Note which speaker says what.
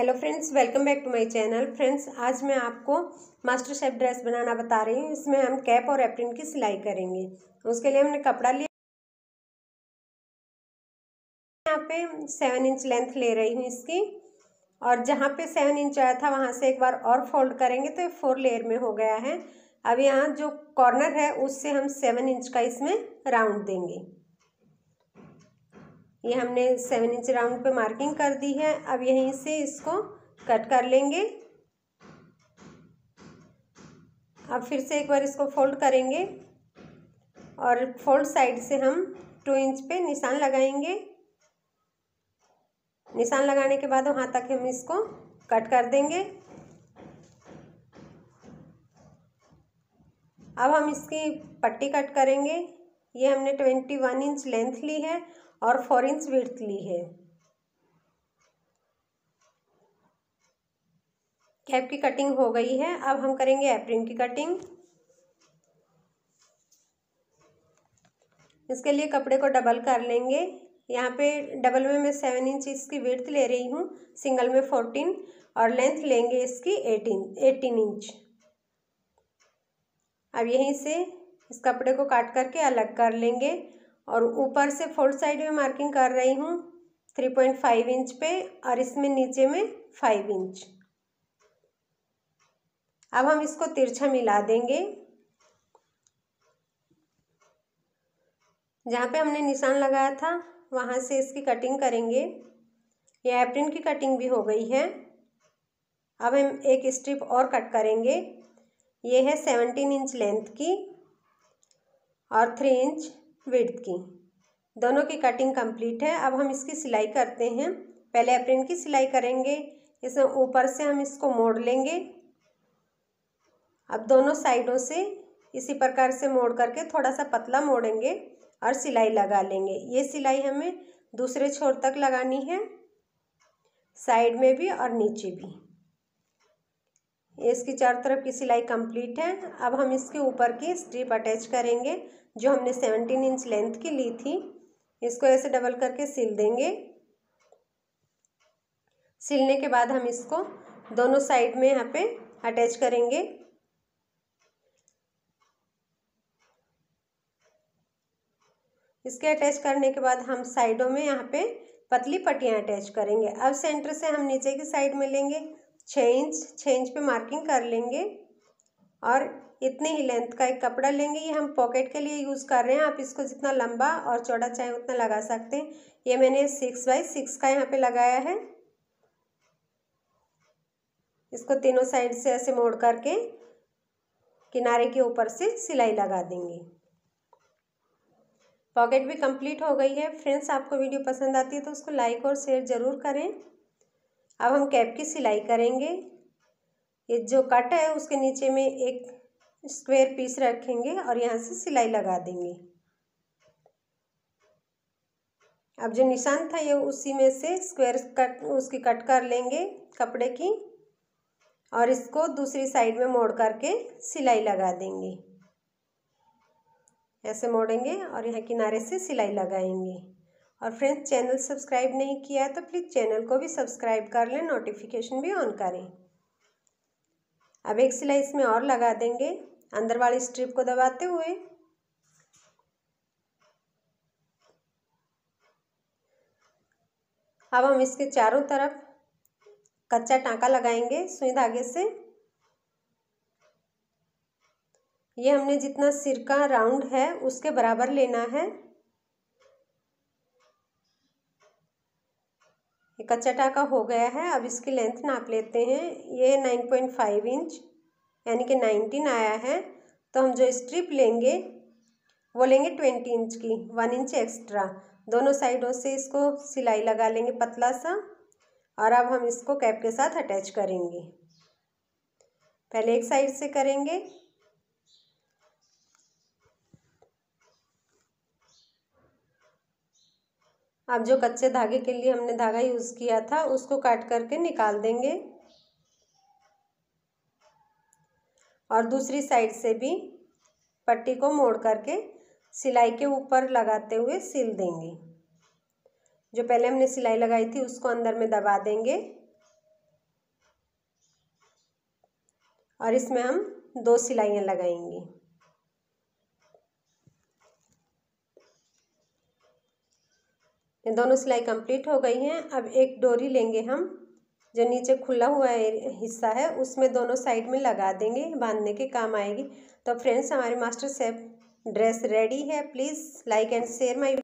Speaker 1: hello friends welcome back to my channel friends आज मैं आपको मास्टर शेफ ड्रेस बनाना बता रही हूँ इसमें हम कैप और एप्रिन की सिलाई करेंगे उसके लिए हमने कपड़ा लिया यहाँ पे सेवन इंच लेंथ ले रही हूँ इसकी और जहाँ पे सेवन इंच आया था वहाँ से एक बार और फोल्ड करेंगे तो फोर लेयर में हो गया है अब यहाँ जो कॉर्नर है उससे हम सेवन इंच का इसमें राउंड देंगे ये हमने सेवन इंच राउंड पे मार्किंग कर दी है अब यहीं से इसको कट कर लेंगे अब फिर से एक बार इसको फोल्ड करेंगे और फोल्ड साइड से हम टू इंच पे निशान लगाएंगे निशान लगाने के बाद वहाँ तक हम इसको कट कर देंगे अब हम इसकी पट्टी कट करेंगे ये हमने ट्वेंटी वन इंच लेंथ ली है और फोर इंच विर्थ ली है कैप की कटिंग हो गई है अब हम करेंगे एप्रिन की कटिंग इसके लिए कपड़े को डबल कर लेंगे यहाँ पे डबल में मैं सेवन इंच इसकी विर्थ ले रही हूँ सिंगल में फोर्टीन और लेंथ लेंगे इसकी एटीन एटीन इंच अब यहीं से इस कपड़े को काट करके अलग कर लेंगे और ऊपर से फोर्थ साइड में मार्किंग कर रही हूँ थ्री पॉइंट फाइव इंच पे और इसमें नीचे में फाइव इंच अब हम इसको तिरछा मिला देंगे जहाँ पे हमने निशान लगाया था वहाँ से इसकी कटिंग करेंगे ये एप्रिन की कटिंग भी हो गई है अब हम एक स्ट्रिप और कट करेंगे ये है सेवनटीन इंच लेंथ की और थ्री इंच विड्थ की दोनों की कटिंग कंप्लीट है अब हम इसकी सिलाई करते हैं पहले अप्रिन की सिलाई करेंगे इसमें ऊपर से हम इसको मोड़ लेंगे अब दोनों साइडों से इसी प्रकार से मोड़ करके थोड़ा सा पतला मोड़ेंगे और सिलाई लगा लेंगे ये सिलाई हमें दूसरे छोर तक लगानी है साइड में भी और नीचे भी इसकी चारों तरफ की सिलाई कंप्लीट है अब हम इसके ऊपर की स्ट्रिप अटैच करेंगे जो हमने सेवनटीन इंच लेंथ की ली थी इसको ऐसे डबल करके सिल देंगे सिलने के बाद हम इसको दोनों साइड में यहाँ पे अटैच करेंगे इसके अटैच करने के बाद हम साइडों में यहाँ पे पतली पट्टियाँ अटैच करेंगे अब सेंटर से हम नीचे की साइड में लेंगे छः इंच छः इंच पे मार्किंग कर लेंगे और इतने ही लेंथ का एक कपड़ा लेंगे ये हम पॉकेट के लिए यूज़ कर रहे हैं आप इसको जितना लंबा और चौड़ा चाहें उतना लगा सकते हैं ये मैंने सिक्स बाई सिक्स का यहाँ पे लगाया है इसको तीनों साइड से ऐसे मोड़ करके किनारे के ऊपर से सिलाई लगा देंगे पॉकेट भी कंप्लीट हो गई है फ्रेंड्स आपको वीडियो पसंद आती है तो उसको लाइक और शेयर ज़रूर करें अब हम कैप की सिलाई करेंगे ये जो कट है उसके नीचे में एक स्क्वायर पीस रखेंगे और यहाँ से सिलाई लगा देंगे अब जो निशान था ये उसी में से स्क्वायर कट उसकी कट कर लेंगे कपड़े की और इसको दूसरी साइड में मोड़ करके सिलाई लगा देंगे ऐसे मोड़ेंगे और यहाँ किनारे से सिलाई लगाएंगे और फ्रेंड्स चैनल सब्सक्राइब नहीं किया है तो प्लीज़ चैनल को भी सब्सक्राइब कर लें नोटिफिकेशन भी ऑन करें अब एक सिलाई इसमें और लगा देंगे अंदर वाली स्ट्रिप को दबाते हुए अब हम इसके चारों तरफ कच्चा टाँका लगाएंगे सुई धागे से ये हमने जितना सिर का राउंड है उसके बराबर लेना है कच्चा का हो गया है अब इसकी लेंथ नाप लेते हैं ये नाइन पॉइंट फाइव इंच यानी कि नाइनटीन आया है तो हम जो स्ट्रिप लेंगे वो लेंगे ट्वेंटी इंच की वन इंच एक्स्ट्रा दोनों साइडों से इसको सिलाई लगा लेंगे पतला सा और अब हम इसको कैप के साथ अटैच करेंगे पहले एक साइड से करेंगे अब जो कच्चे धागे के लिए हमने धागा यूज़ किया था उसको काट करके निकाल देंगे और दूसरी साइड से भी पट्टी को मोड़ करके सिलाई के ऊपर लगाते हुए सिल देंगे जो पहले हमने सिलाई लगाई थी उसको अंदर में दबा देंगे और इसमें हम दो सिलाइयाँ लगाएंगे ये दोनों सिलाई कंप्लीट हो गई हैं अब एक डोरी लेंगे हम जो नीचे खुला हुआ हिस्सा है उसमें दोनों साइड में लगा देंगे बांधने के काम आएगी तो फ्रेंड्स हमारी मास्टर सेफ ड्रेस रेडी है please like and share my